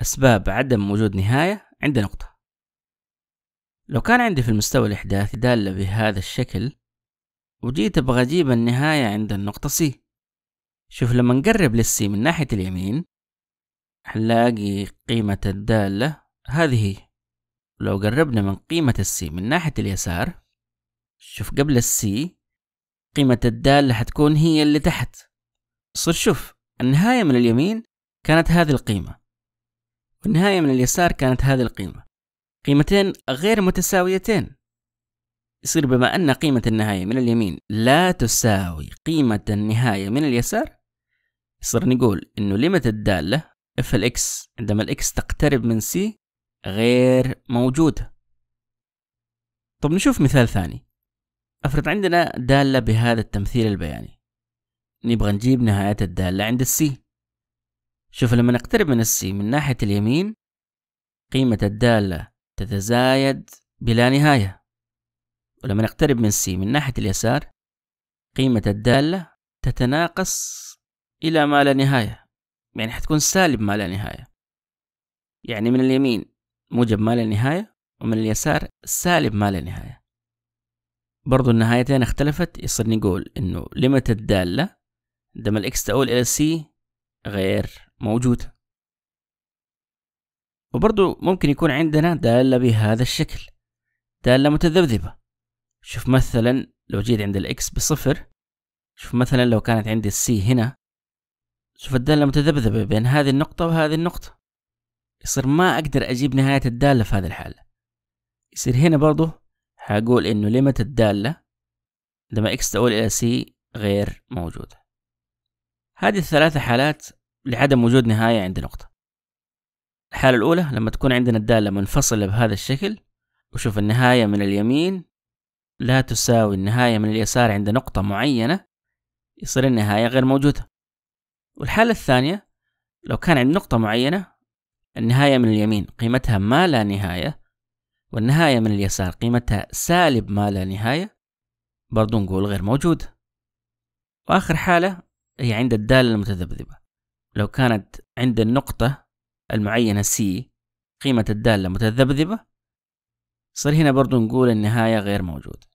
أسباب عدم وجود نهاية عند نقطة لو كان عندي في المستوى الإحداثي دالة بهذا الشكل وجيت أبغى أجيب النهاية عند النقطة سي شوف لما نقرب للسي من ناحية اليمين حنلاقي قيمة الدالة هذه هي لو قربنا من قيمة السي من ناحية اليسار شوف قبل السي قيمة الدالة حتكون هي اللي تحت صر شوف النهاية من اليمين كانت هذه القيمة والنهاية من اليسار كانت هذه القيمة قيمتين غير متساويتين يصير بما أن قيمة النهاية من اليمين لا تساوي قيمة النهاية من اليسار يصير نقول إنه لمة الدالة f x عندما x تقترب من c غير موجودة طب نشوف مثال ثاني افرض عندنا دالة بهذا التمثيل البياني نبغى نجيب نهاية الدالة عند السي شوف لما نقترب من السي من ناحية اليمين قيمة الدالة تتزايد بلا نهاية ولما نقترب من سي من ناحية اليسار قيمة الدالة تتناقص إلى ما لا نهاية يعني حتكون سالب ما لا نهاية يعني من اليمين موجب ما لا نهاية ومن اليسار سالب ما لا نهاية برضو النهايتين اختلفت يصير نقول إنه ليميت الدالة عندما الإكس تؤول إلى سي غير موجودة وبرضو ممكن يكون عندنا دالة بهذا الشكل دالة متذبذبة شوف مثلا لو جيت عند الإكس بصفر شوف مثلا لو كانت عندي السي هنا شوف الدالة متذبذبة بين هذه النقطة وهذه النقطة يصير ما أقدر أجيب نهاية الدالة في هذه الحالة يصير هنا برضو هقول إنه ليمت الدالة عندما إكس تؤول إلى سي غير موجودة هذه الثلاثة حالات لعدم وجود نهاية عند نقطة الحالة الأولى لما تكون عندنا الدالة منفصلة بهذا الشكل وشوف النهاية من اليمين لا تساوي النهاية من اليسار عند نقطة معينة يصير النهاية غير موجودة والحالة الثانية لو كان عند نقطة معينة النهاية من اليمين قيمتها ما لا نهاية والنهاية من اليسار قيمتها سالب ما لا نهاية برضو نقول غير موجودة وآخر حالة هي عند الدالة المتذبذبة لو كانت عند النقطة المعينة C قيمة الدالة متذبذبة صار هنا برضو نقول النهاية غير موجودة